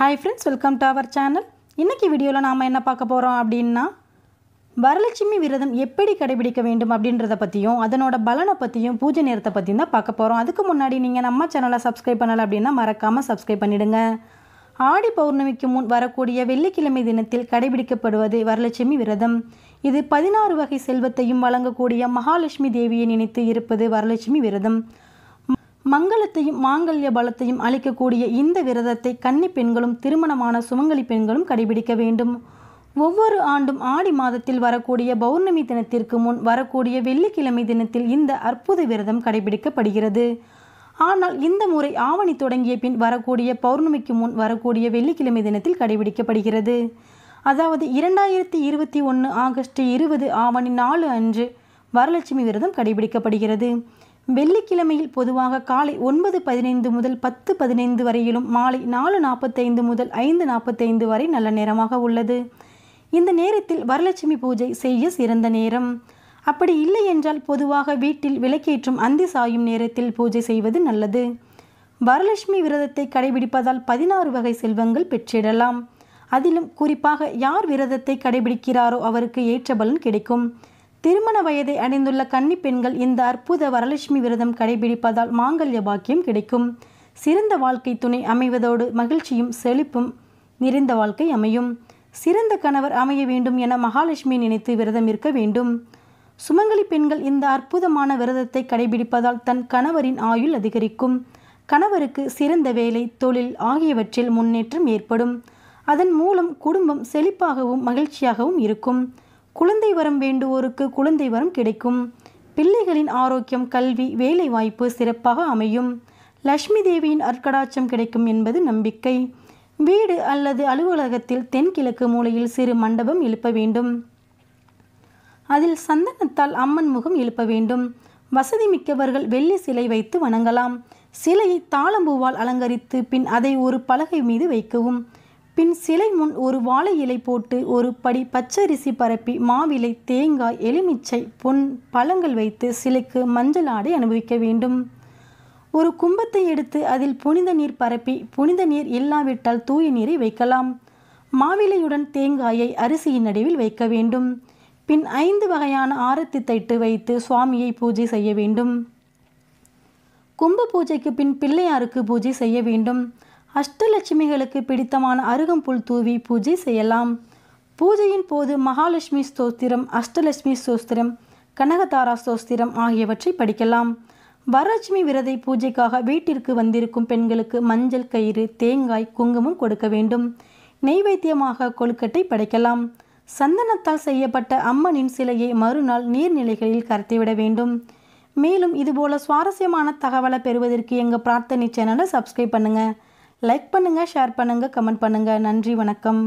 hi friends welcome to our channel இன்றைக்கி வீடியோவில் நாம் என்ன பார்க்க போகிறோம் அப்படின்னா வரலட்சுமி விரதம் எப்படி கடைபிடிக்க வேண்டும் அப்படின்றத பற்றியும் அதனோட பலனை பற்றியும் பூஜை நேரத்தை பற்றியும் தான் பார்க்க போகிறோம் அதுக்கு முன்னாடி நீங்கள் நம்ம சேனலை சப்ஸ்கிரைப் பண்ணலை அப்படின்னா மறக்காமல் சப்ஸ்கிரைப் பண்ணிடுங்க ஆடி பௌர்ணமிக்கு முன் வரக்கூடிய வெள்ளிக்கிழமை தினத்தில் கடைபிடிக்கப்படுவது வரலட்சுமி விரதம் இது பதினாறு வகை செல்வத்தையும் வழங்கக்கூடிய மகாலட்சுமி தேவியை நினைத்து இருப்பது வரலட்சுமி விரதம் மங்களத்தையும் மாங்கல்ய பலத்தையும் அளிக்கக்கூடிய இந்த விரதத்தை கன்னி பெண்களும் திருமணமான சுமங்கலி பெண்களும் கடைபிடிக்க வேண்டும் ஒவ்வொரு ஆண்டும் ஆடி மாதத்தில் வரக்கூடிய பௌர்ணமி தினத்திற்கு முன் வரக்கூடிய வெள்ளிக்கிழமை தினத்தில் இந்த அற்புத விரதம் கடைபிடிக்கப்படுகிறது ஆனால் இந்த முறை ஆவணி தொடங்கிய பின் வரக்கூடிய பௌர்ணமிக்கு முன் வரக்கூடிய வெள்ளிக்கிழமை தினத்தில் கடைபிடிக்கப்படுகிறது அதாவது இரண்டாயிரத்தி இருபத்தி ஒன்று ஆகஸ்ட் இருபது ஆவணி நாலு அன்று வரலட்சுமி விரதம் கடைபிடிக்கப்படுகிறது வெள்ளிக்கிழமையில் பொதுவாக காலை ஒன்பது பதினைந்து முதல் பத்து பதினைந்து வரையிலும் மாலை நாலு நாற்பத்தைந்து முதல் ஐந்து நாற்பத்தைந்து வரை நல்ல நேரமாக உள்ளது இந்த நேரத்தில் வரலட்சுமி பூஜை செய்ய சிறந்த நேரம் அப்படி இல்லை என்றால் பொதுவாக வீட்டில் விளக்கேற்றும் அந்தி சாயும் நேரத்தில் பூஜை செய்வது நல்லது வரலட்சுமி விரதத்தை கடைபிடிப்பதால் பதினாறு வகை செல்வங்கள் பெற்றிடலாம் அதிலும் குறிப்பாக யார் விரதத்தை கடைபிடிக்கிறாரோ அவருக்கு ஏற்ற பலன் கிடைக்கும் திருமண வயதை அடைந்துள்ள கன்னி பெண்கள் இந்த அற்புத வரலட்சுமி விரதம் கடைபிடிப்பதால் மாங்கல்ய பாக்கியம் கிடைக்கும் சிறந்த வாழ்க்கை துணை அமைவதோடு மகிழ்ச்சியும் செழிப்பும் நிறைந்த வாழ்க்கை அமையும் சிறந்த கணவர் அமைய வேண்டும் என மகாலட்சுமி நினைத்து விரதம் இருக்க வேண்டும் சுமங்கலி பெண்கள் இந்த அற்புதமான விரதத்தை கடைபிடிப்பதால் தன் கணவரின் ஆயுள் அதிகரிக்கும் கணவருக்கு சிறந்த வேலை தொழில் ஆகியவற்றில் முன்னேற்றம் ஏற்படும் அதன் மூலம் குடும்பம் செழிப்பாகவும் மகிழ்ச்சியாகவும் இருக்கும் குழந்தை வரம் வேண்டுவோருக்கு குழந்தை வரம் கிடைக்கும் பிள்ளைகளின் ஆரோக்கியம் கல்வி வேலை வாய்ப்பு சிறப்பாக அமையும் லக்ஷ்மி தேவியின் அற்கடாட்சம் கிடைக்கும் என்பது நம்பிக்கை வீடு அல்லது அலுவலகத்தில் தென்கிழக்கு மூலையில் சிறு மண்டபம் எழுப்ப வேண்டும் அதில் சந்தனத்தால் அம்மன் முகம் எழுப்ப வேண்டும் வசதி மிக்கவர்கள் வெள்ளி சிலை வைத்து வணங்கலாம் சிலையை தாளம்பூவால் அலங்கரித்து பின் அதை ஒரு பலகை மீது வைக்கவும் பின் சிலை முன் ஒரு வாழை இலை போட்டு ஒரு படி பச்சரிசி பரப்பி மாவிலை தேங்காய் எலுமிச்சை பொன் பழங்கள் வைத்து சிலைக்கு மஞ்சள் ஆடை அனுபவிக்க வேண்டும் ஒரு கும்பத்தை எடுத்து அதில் புனித நீர் பரப்பி புனித நீர் இல்லாவிட்டால் தூய நீரை வைக்கலாம் மாவிலையுடன் தேங்காயை அரிசியின் நடுவில் வைக்க வேண்டும் பின் ஐந்து வகையான ஆரத்தி தைட்டு வைத்து சுவாமியை பூஜை செய்ய வேண்டும் கும்ப பூஜைக்கு பின் பிள்ளையாருக்கு பூஜை செய்ய வேண்டும் அஷ்டலட்சுமிகளுக்கு பிடித்தமான அருகம்புல் தூவி பூஜை செய்யலாம் பூஜையின் போது மகாலட்சுமி ஸ்தோத்திரம் அஷ்டலட்சுமி ஸ்தோஸ்திரம் கனகதாரா ஸ்தோஸ்திரம் ஆகியவற்றை படிக்கலாம் வரலட்சுமி விரதை பூஜைக்காக வீட்டிற்கு வந்திருக்கும் பெண்களுக்கு மஞ்சள் கயிறு தேங்காய் குங்குமம் கொடுக்க வேண்டும் நெய்வேத்தியமாக கொழுக்கட்டை படைக்கலாம் சந்தனத்தால் செய்யப்பட்ட அம்மனின் சிலையை மறுநாள் நீர்நிலைகளில் கரைத்துவிட வேண்டும் மேலும் இதுபோல சுவாரஸ்யமான தகவலை பெறுவதற்கு எங்கள் பிரார்த்தனை சேனலை சப்ஸ்கிரைப் பண்ணுங்கள் லைக் பண்ணுங்கள் ஷேர் பண்ணுங்கள் கமெண்ட் பண்ணுங்கள் நன்றி வணக்கம்